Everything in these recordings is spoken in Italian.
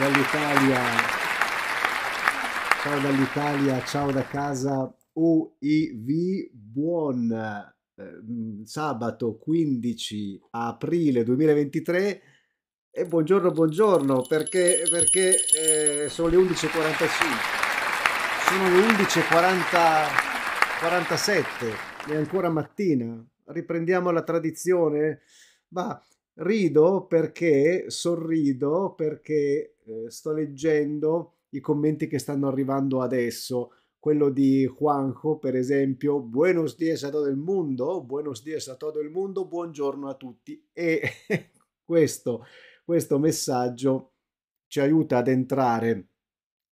dall'Italia, ciao dall'Italia, ciao da casa UIV, buon eh, sabato 15 aprile 2023 e buongiorno, buongiorno perché, perché eh, sono le 11.45, sono le 11.47, è ancora mattina, riprendiamo la tradizione, ma rido perché sorrido perché eh, sto leggendo i commenti che stanno arrivando adesso. Quello di Juanjo, per esempio, Buenos dias a todo el mundo, Buenos dias a todo el mundo, buongiorno a tutti. E questo, questo messaggio ci aiuta ad entrare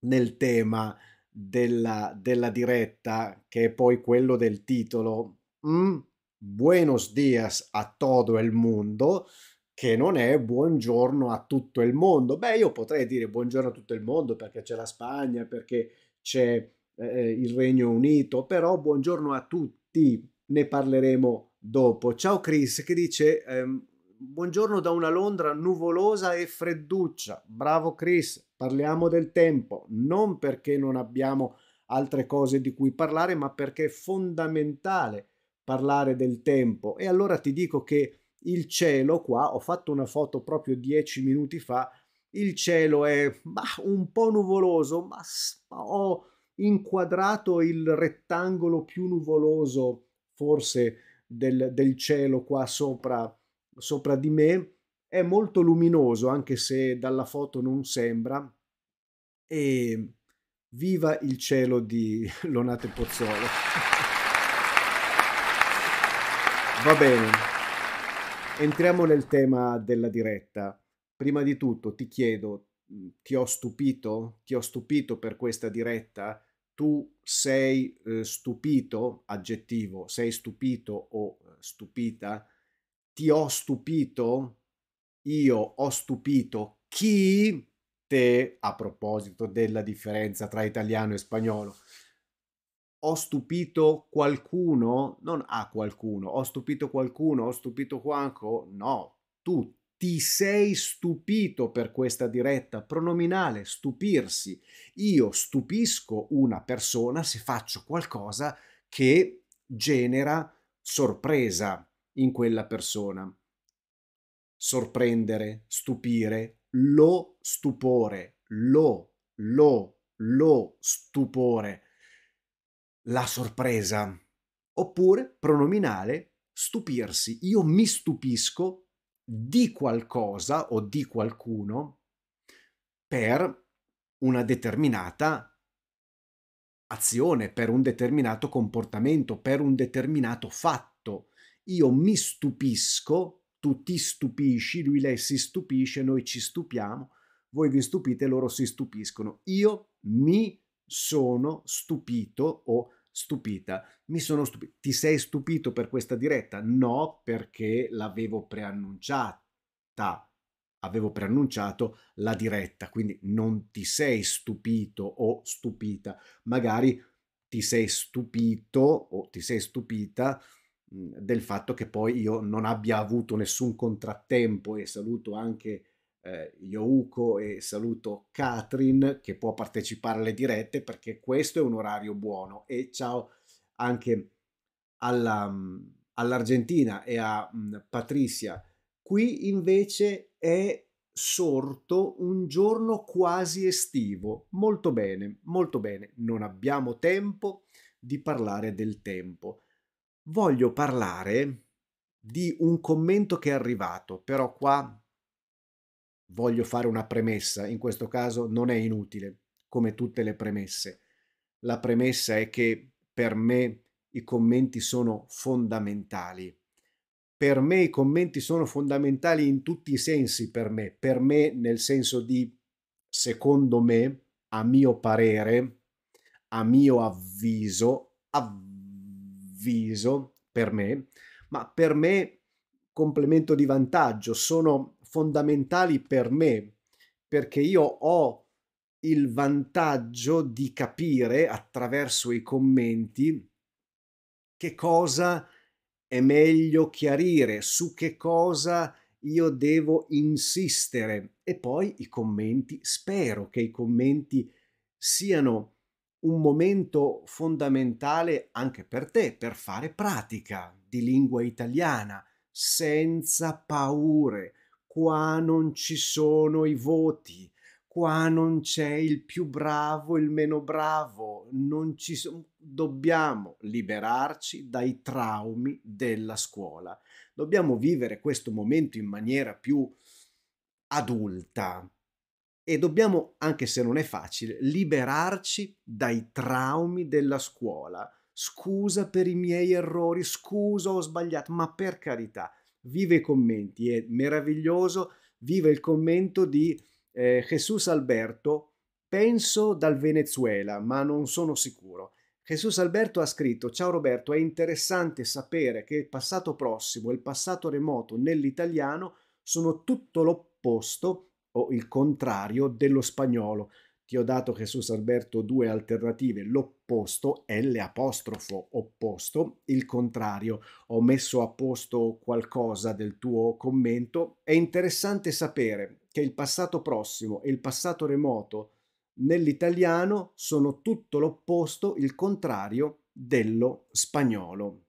nel tema della, della diretta, che è poi quello del titolo. Mm? Buenos dias a todo el mundo che non è buongiorno a tutto il mondo. Beh, io potrei dire buongiorno a tutto il mondo perché c'è la Spagna, perché c'è eh, eh, il Regno Unito, però buongiorno a tutti, ne parleremo dopo. Ciao Chris che dice ehm, buongiorno da una Londra nuvolosa e fredduccia. Bravo Chris, parliamo del tempo, non perché non abbiamo altre cose di cui parlare, ma perché è fondamentale parlare del tempo. E allora ti dico che il cielo qua, ho fatto una foto proprio dieci minuti fa, il cielo è bah, un po' nuvoloso, ma ho inquadrato il rettangolo più nuvoloso forse del, del cielo qua sopra, sopra di me, è molto luminoso anche se dalla foto non sembra e viva il cielo di Lonate Pozzolo. Va bene entriamo nel tema della diretta. Prima di tutto ti chiedo, mhmm, ti ho stupito? Ti ho stupito per questa diretta? Tu sei eh, stupito, aggettivo, sei stupito o eh, stupita? Ti ho stupito? Io ho stupito chi te a proposito della differenza tra italiano e spagnolo ho stupito qualcuno, non a qualcuno, ho stupito qualcuno, ho stupito Juanco, no, tu ti sei stupito per questa diretta, pronominale, stupirsi. Io stupisco una persona se faccio qualcosa che genera sorpresa in quella persona. Sorprendere, stupire, lo stupore, lo, lo, lo stupore la sorpresa. Oppure, pronominale, stupirsi. Io mi stupisco di qualcosa o di qualcuno per una determinata azione, per un determinato comportamento, per un determinato fatto. Io mi stupisco, tu ti stupisci, lui lei si stupisce, noi ci stupiamo, voi vi stupite, loro si stupiscono. Io mi sono stupito o stupita. Mi sono stupito. Ti sei stupito per questa diretta? No, perché l'avevo preannunciata. Avevo preannunciato la diretta, quindi non ti sei stupito o stupita. Magari ti sei stupito o ti sei stupita del fatto che poi io non abbia avuto nessun contrattempo e saluto anche eh, Youko e saluto Katrin che può partecipare alle dirette perché questo è un orario buono e ciao anche alla, mm, all'Argentina e a mh, mm, Patricia. Qui invece è sorto un giorno quasi estivo. Molto bene, molto bene. Non abbiamo tempo di parlare del tempo. Voglio parlare di un commento che è arrivato, però qua voglio fare una premessa, in questo caso non è inutile, come tutte le premesse. La premessa è che per me i commenti sono fondamentali. Per me i commenti sono fondamentali in tutti i sensi, per me, per me nel senso di, secondo me, a mio parere, a mio avviso, avviso per me, ma per me complemento di vantaggio, sono fondamentali per me, perché io ho il vantaggio di capire attraverso i commenti che cosa è meglio chiarire, su che cosa io devo insistere e poi i commenti, spero che i commenti siano un momento fondamentale anche per te, per fare pratica di lingua italiana, senza paure, qua non ci sono i voti, qua non c'è il più bravo, il meno bravo, non ci so- dobbiamo liberarci dai traumi della scuola. Dobbiamo vivere questo momento in maniera più adulta e dobbiamo, anche se non è facile, liberarci dai traumi della scuola. Scusa per i miei errori, scusa ho sbagliato, ma per carità, vive i commenti, è meraviglioso, vive il commento di eh, Jesus Alberto, penso dal Venezuela, ma non sono sicuro. Jesus Alberto ha scritto: Ciao Roberto, è interessante sapere che il passato prossimo e il passato remoto nell'italiano sono tutto l'opposto o il contrario dello spagnolo. Ti ho dato Jesus Alberto due alternative, l'opposto, L apostrofo opposto, il contrario. Ho messo a posto qualcosa del tuo commento. È interessante sapere che il passato prossimo e il passato remoto nell'italiano sono tutto l'opposto, il contrario dello spagnolo.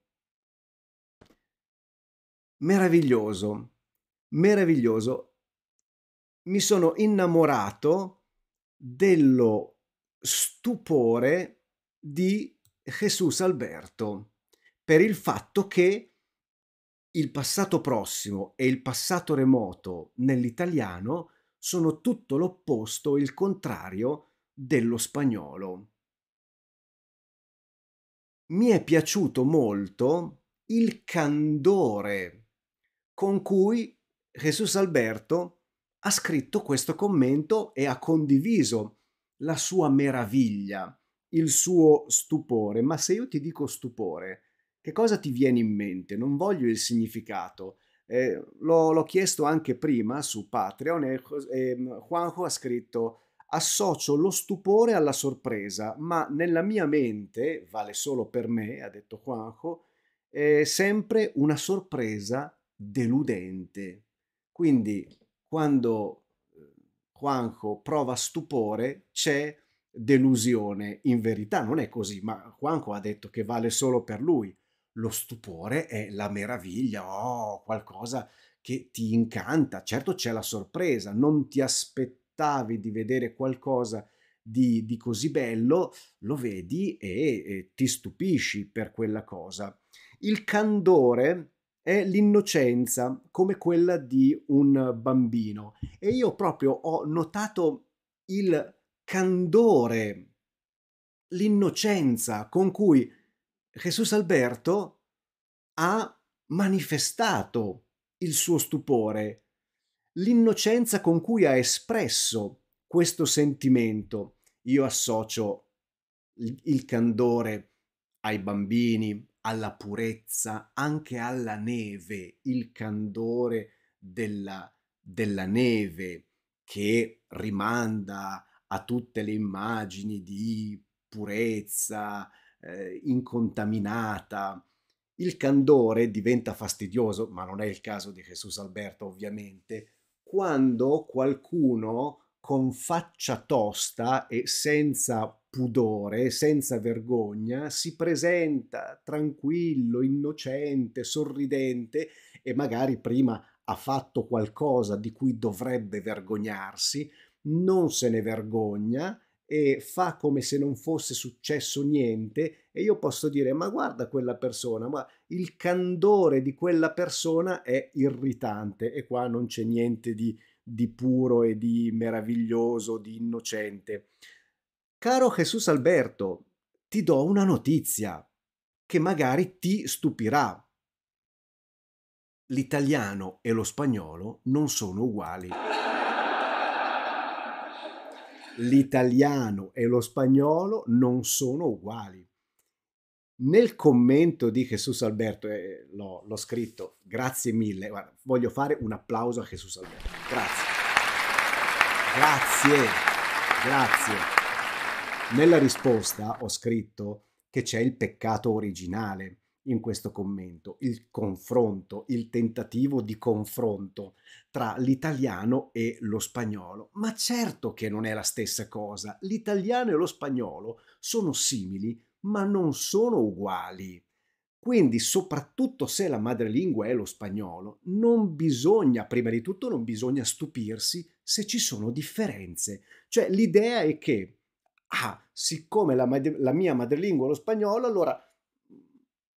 Meraviglioso, meraviglioso. Mi sono innamorato dello stupore di Jesus Alberto per il fatto che il passato prossimo e il passato remoto nell'italiano sono tutto l'opposto, il contrario dello spagnolo. Mi è piaciuto molto il candore con cui Jesus Alberto ha scritto questo commento e ha condiviso la sua meraviglia, il suo stupore. Ma se io ti dico stupore, che cosa ti viene in mente? Non voglio il significato. Eh, l'ho, l'ho, chiesto anche prima su Patreon e, e mm, Juanjo ha scritto associo lo stupore alla sorpresa, ma nella mia mente, vale solo per me, ha detto Juanjo, è sempre una sorpresa deludente. Quindi quando ehm, Juanjo prova stupore c'è delusione. In verità non è così, ma Juanjo ha detto che vale solo per lui. Lo stupore è la meraviglia, oh, qualcosa che ti incanta. Certo c'è la sorpresa, non ti aspettavi di vedere qualcosa di, di così bello, lo vedi e, e ti stupisci per quella cosa. Il candore è l'innocenza come quella di un bambino. E io proprio ho notato il candore, l'innocenza con cui Gesù Alberto ha manifestato il suo stupore, l'innocenza con cui ha espresso questo sentimento. Io associo il candore ai bambini, alla purezza, anche alla neve, il candore della, della neve che rimanda a tutte le immagini di purezza eh, incontaminata. Il candore diventa fastidioso, ma non è il caso di Gesù Alberto ovviamente, quando qualcuno con faccia tosta e senza pudore, senza vergogna, si presenta tranquillo, innocente, sorridente e magari prima ha fatto qualcosa di cui dovrebbe vergognarsi, non se ne vergogna e fa come se non fosse successo niente e io posso dire ma guarda quella persona, ma il candore di quella persona è irritante e qua non c'è niente di di puro e di meraviglioso, di innocente. Caro Gesù Alberto, ti do una notizia che magari ti stupirà. L'italiano e lo spagnolo non sono uguali. L'italiano e lo spagnolo non sono uguali. Nel commento di Jesus Alberto, eh, l'ho, l'ho, scritto, grazie mille, guarda, voglio fare un applauso a Jesus Alberto, grazie. Grazie, grazie. Nella risposta ho scritto che c'è il peccato originale in questo commento, il confronto, il tentativo di confronto tra l'italiano e lo spagnolo. Ma certo che non è la stessa cosa, l'italiano e lo spagnolo sono simili ma non sono uguali. Quindi, soprattutto se la madrelingua è lo spagnolo, non bisogna, prima di tutto, non bisogna stupirsi se ci sono differenze. Cioè, l'idea è che, ah, siccome la, mad- la mia madrelingua è lo spagnolo, allora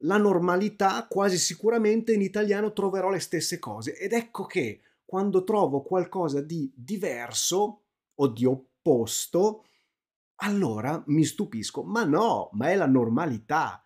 la normalità quasi sicuramente in italiano troverò le stesse cose. Ed ecco che quando trovo qualcosa di diverso o di opposto, allora mi stupisco, ma no, ma è la normalità.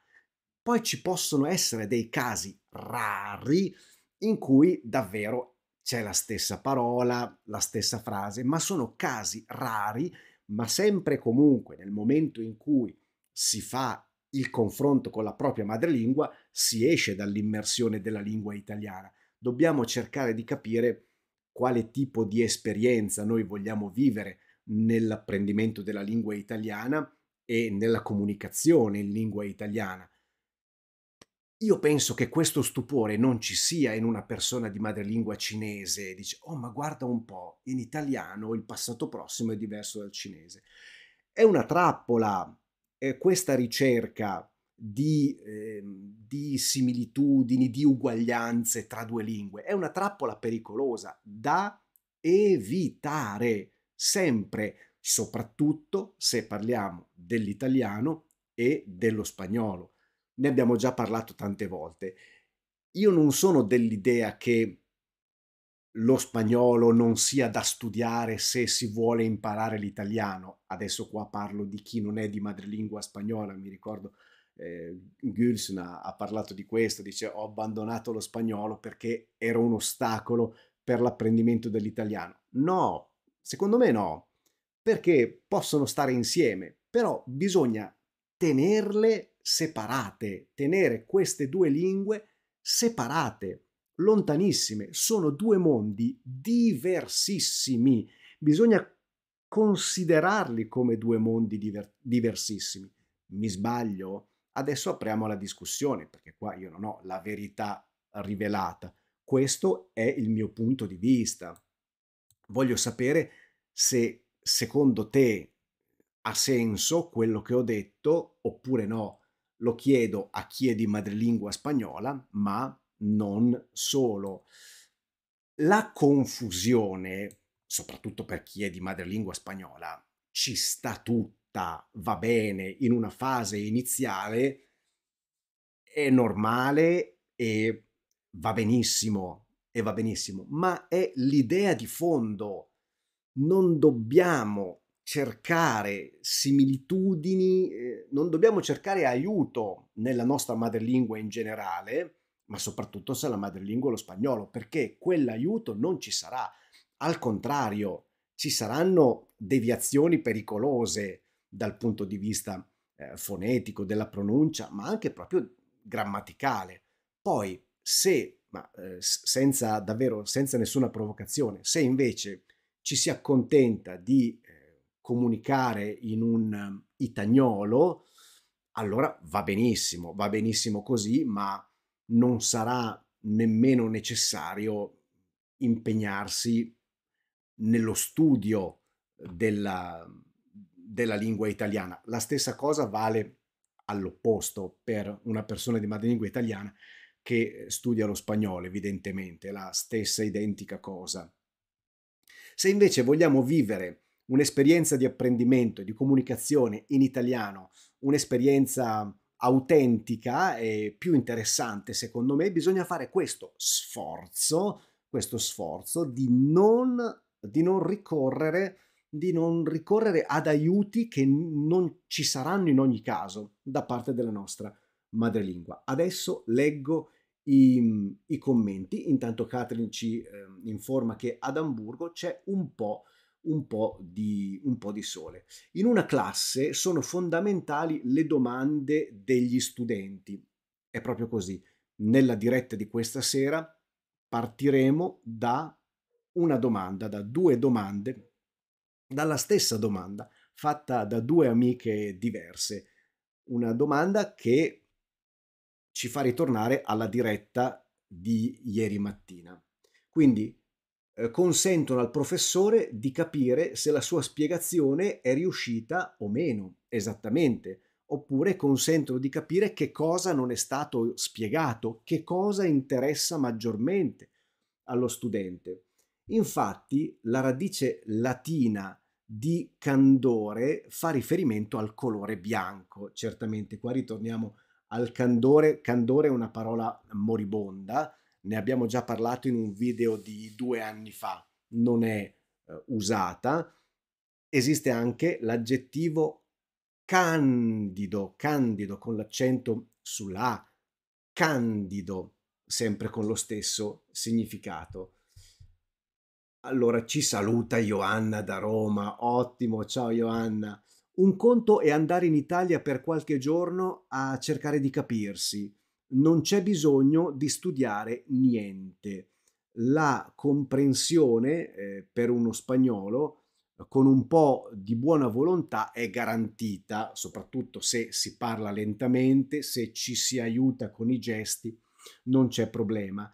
Poi ci possono essere dei casi rari in cui davvero c'è la stessa parola, la stessa frase, ma sono casi rari, ma sempre comunque nel momento in cui si fa il confronto con la propria madrelingua, si esce dall'immersione della lingua italiana. Dobbiamo cercare di capire quale tipo di esperienza noi vogliamo vivere nell'apprendimento della lingua italiana e nella comunicazione in lingua italiana. Io penso che questo stupore non ci sia in una persona di madrelingua cinese, dice, oh ma guarda un po', in italiano il passato prossimo è diverso dal cinese. È una trappola eh, questa ricerca di, eh, di similitudini, di uguaglianze tra due lingue, è una trappola pericolosa da evitare sempre, soprattutto se parliamo dell'italiano e dello spagnolo. Ne abbiamo già parlato tante volte. Io non sono dell'idea che lo spagnolo non sia da studiare se si vuole imparare l'italiano. Adesso qua parlo di chi non è di madrelingua spagnola, mi ricordo eh, Gülsen ha, ha, parlato di questo, dice ho abbandonato lo spagnolo perché era un ostacolo per l'apprendimento dell'italiano. No, Secondo me no, perché possono stare insieme, però bisogna tenerle separate, tenere queste due lingue separate, lontanissime, sono due mondi diversissimi, bisogna considerarli come due mondi diver- diversissimi. Mi sbaglio? Adesso apriamo la discussione, perché qua io non ho la verità rivelata. Questo è il mio punto di vista. Voglio sapere se secondo te ha senso quello che ho detto oppure no. Lo chiedo a chi è di madrelingua spagnola, ma non solo. La confusione, soprattutto per chi è di madrelingua spagnola, ci sta tutta, va bene in una fase iniziale, è normale e va benissimo e va benissimo, ma è l'idea di fondo. Non dobbiamo cercare similitudini, eh, non dobbiamo cercare aiuto nella nostra madrelingua in generale, ma soprattutto se la madrelingua è lo spagnolo, perché quell'aiuto non ci sarà. Al contrario, ci saranno deviazioni pericolose dal punto di vista eh, fonetico, della pronuncia, ma anche proprio grammaticale. Poi, se ma eh, senza davvero, senza nessuna provocazione. Se invece ci si accontenta di eh, comunicare in un eh, itagnolo, allora va benissimo, va benissimo così, ma non sarà nemmeno necessario impegnarsi nello studio della, della lingua italiana. La stessa cosa vale all'opposto per una persona di madrelingua italiana che studia lo spagnolo, evidentemente, la stessa identica cosa. Se invece vogliamo vivere un'esperienza di apprendimento e di comunicazione in italiano, un'esperienza autentica e più interessante, secondo me, bisogna fare questo sforzo, questo sforzo di non, di non ricorrere di non ricorrere ad aiuti che non ci saranno in ogni caso da parte della nostra madrelingua. Adesso leggo i, mhmm, i commenti. Intanto Katrin ci eh, informa che ad Amburgo c'è un po', un, po di, un po' di sole. In una classe sono fondamentali le domande degli studenti. È proprio così. Nella diretta di questa sera partiremo da una domanda, da due domande, dalla stessa domanda fatta da due amiche diverse. Una domanda che ci fa ritornare alla diretta di ieri mattina. Quindi eh, consentono al professore di capire se la sua spiegazione è riuscita o meno, esattamente, oppure consentono di capire che cosa non è stato spiegato, che cosa interessa maggiormente allo studente. Infatti la radice latina di candore fa riferimento al colore bianco, certamente qua ritorniamo al candore. Candore è una parola moribonda, ne abbiamo già parlato in un video di due anni fa, non è eh, usata. Esiste anche l'aggettivo candido, candido con l'accento sulla A, candido, sempre con lo stesso significato. Allora ci saluta Ioanna da Roma, ottimo, ciao Ioanna. Un conto è andare in Italia per qualche giorno a cercare di capirsi. Non c'è bisogno di studiare niente. La comprensione eh, per uno spagnolo con un po' di buona volontà è garantita, soprattutto se si parla lentamente, se ci si aiuta con i gesti, non c'è problema.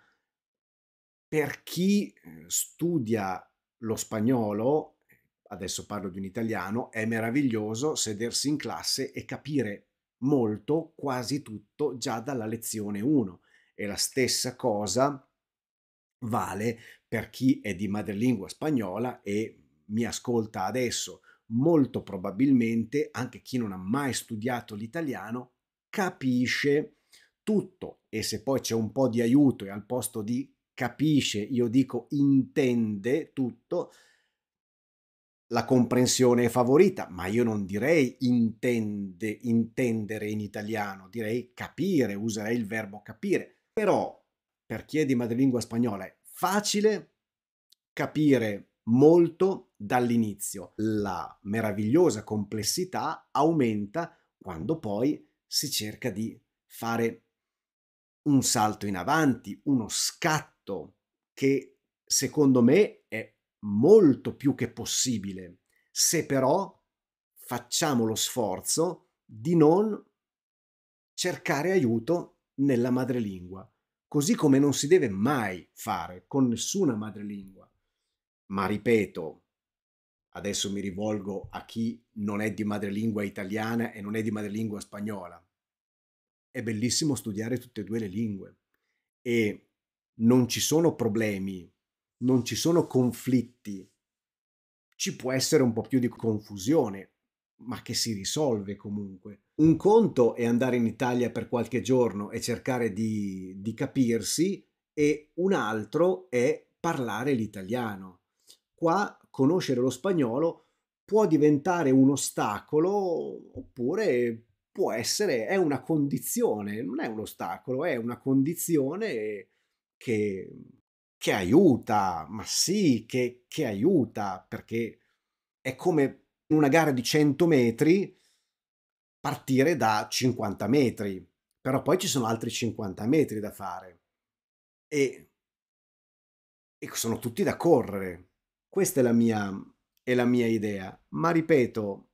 Per chi eh, studia lo spagnolo adesso parlo di un italiano, è meraviglioso sedersi in classe e capire molto, quasi tutto, già dalla lezione 1. E la stessa cosa vale per chi è di madrelingua spagnola e mi ascolta adesso. Molto probabilmente anche chi non ha mai studiato l'italiano capisce tutto e se poi c'è un po' di aiuto e al posto di capisce io dico intende tutto, la comprensione è favorita, ma io non direi intende, intendere in italiano, direi capire, userei il verbo capire. Però per chi è di madrelingua spagnola è facile capire molto dall'inizio. La meravigliosa complessità aumenta quando poi si cerca di fare un salto in avanti, uno scatto che secondo me è molto più che possibile, se però facciamo lo sforzo di non cercare aiuto nella madrelingua, così come non si deve mai fare con nessuna madrelingua. Ma ripeto, adesso mi rivolgo a chi non è di madrelingua italiana e non è di madrelingua spagnola. È bellissimo studiare tutte e due le lingue e non ci sono problemi non ci sono conflitti, ci può essere un po' più di confusione, ma che si risolve comunque. Un conto è andare in Italia per qualche giorno e cercare di, di capirsi e un altro è parlare l'italiano. Qua conoscere lo spagnolo può diventare un ostacolo oppure può essere, è una condizione, non è un ostacolo, è una condizione che che aiuta, ma sì, che, che aiuta, perché è come in una gara di 100 metri partire da 50 metri, però poi ci sono altri 50 metri da fare e, e sono tutti da correre. Questa è la, mia, è la mia idea, ma ripeto,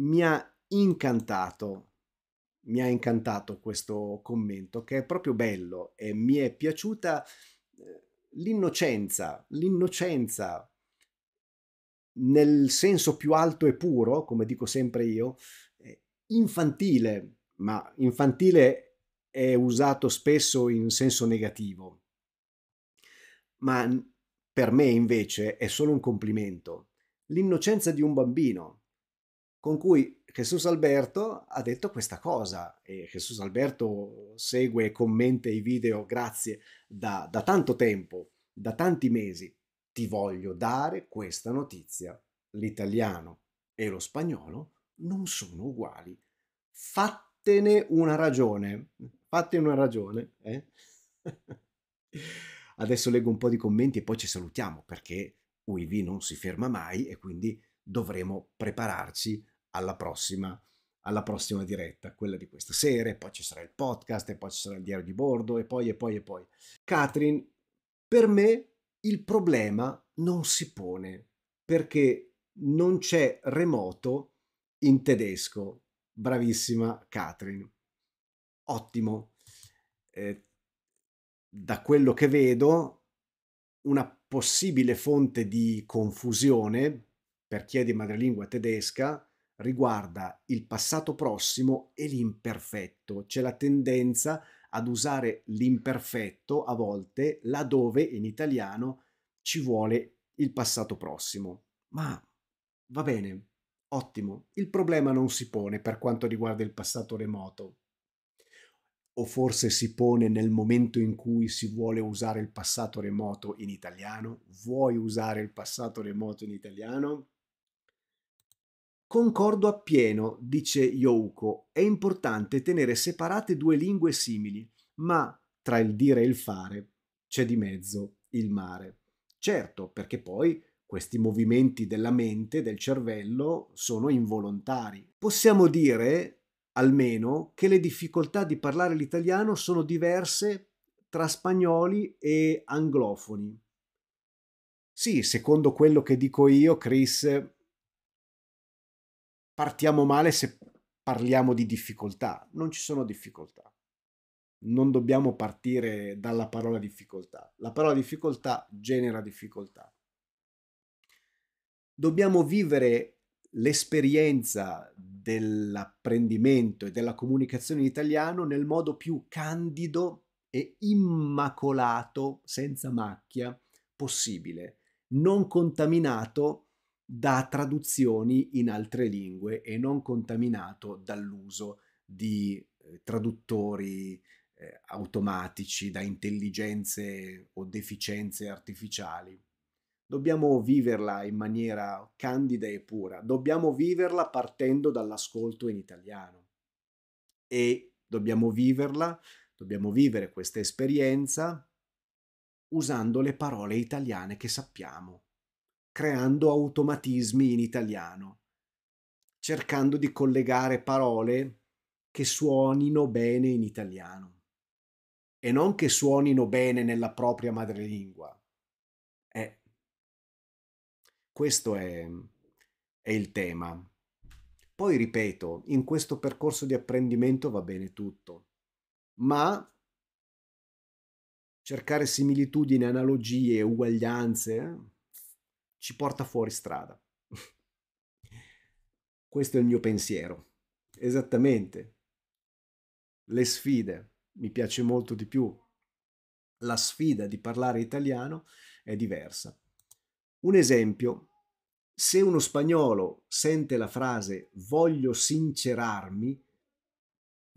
mi ha incantato, mi ha incantato questo commento che è proprio bello e mi è piaciuta eh, l'innocenza, l'innocenza nel senso più alto e puro, come dico sempre io, infantile, ma infantile è usato spesso in senso negativo, ma per me invece è solo un complimento. L'innocenza di un bambino, con cui Jesus Alberto ha detto questa cosa e Jesus Alberto segue e commenta i video, grazie, da, da tanto tempo, da tanti mesi. Ti voglio dare questa notizia. L'italiano e lo spagnolo non sono uguali. Fattene una ragione. Fattene una ragione. Eh? Adesso leggo un po' di commenti e poi ci salutiamo perché UIV non si ferma mai e quindi dovremo prepararci alla prossima, alla prossima diretta, quella di questa sera, poi ci sarà il podcast, e poi ci sarà il diario di bordo, e poi, e poi, e poi. Katrin, per me il problema non si pone, perché non c'è remoto in tedesco. Bravissima Katrin. Ottimo. Eh, da quello che vedo, una possibile fonte di confusione per chi è di madrelingua tedesca riguarda il passato prossimo e l'imperfetto. C'è la tendenza ad usare l'imperfetto a volte laddove in italiano ci vuole il passato prossimo. Ma va bene, ottimo, il problema non si pone per quanto riguarda il passato remoto. O forse si pone nel momento in cui si vuole usare il passato remoto in italiano? Vuoi usare il passato remoto in italiano? Concordo appieno, dice Youko, è importante tenere separate due lingue simili, ma tra il dire e il fare c'è di mezzo il mare. Certo, perché poi questi movimenti della mente, del cervello, sono involontari. Possiamo dire, almeno, che le difficoltà di parlare l'italiano sono diverse tra spagnoli e anglofoni. Sì, secondo quello che dico io, Chris, partiamo male se parliamo di difficoltà. Non ci sono difficoltà. Non dobbiamo partire dalla parola difficoltà. La parola difficoltà genera difficoltà. Dobbiamo vivere l'esperienza dell'apprendimento e della comunicazione in italiano nel modo più candido e immacolato, senza macchia, possibile, non contaminato da traduzioni in altre lingue e non contaminato dall'uso di eh, traduttori eh, automatici, da intelligenze o deficienze artificiali. Dobbiamo viverla in maniera candida e pura, dobbiamo viverla partendo dall'ascolto in italiano e dobbiamo viverla, dobbiamo vivere questa esperienza usando le parole italiane che sappiamo creando automatismi in italiano, cercando di collegare parole che suonino bene in italiano e non che suonino bene nella propria madrelingua. Eh, questo è, è il tema. Poi ripeto, in questo percorso di apprendimento va bene tutto, ma cercare similitudini, analogie, uguaglianze, eh? ci porta fuori strada. Questo è il mio pensiero. Esattamente. Le sfide. Mi piace molto di più. La sfida di parlare italiano è diversa. Un esempio. Se uno spagnolo sente la frase voglio sincerarmi,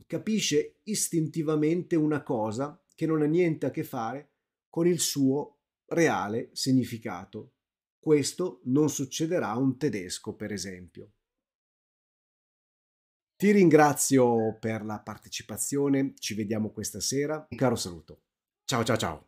capisce istintivamente una cosa che non ha niente a che fare con il suo reale significato questo non succederà a un tedesco, per esempio. Ti ringrazio per la partecipazione, ci vediamo questa sera. Un caro saluto. Ciao ciao ciao.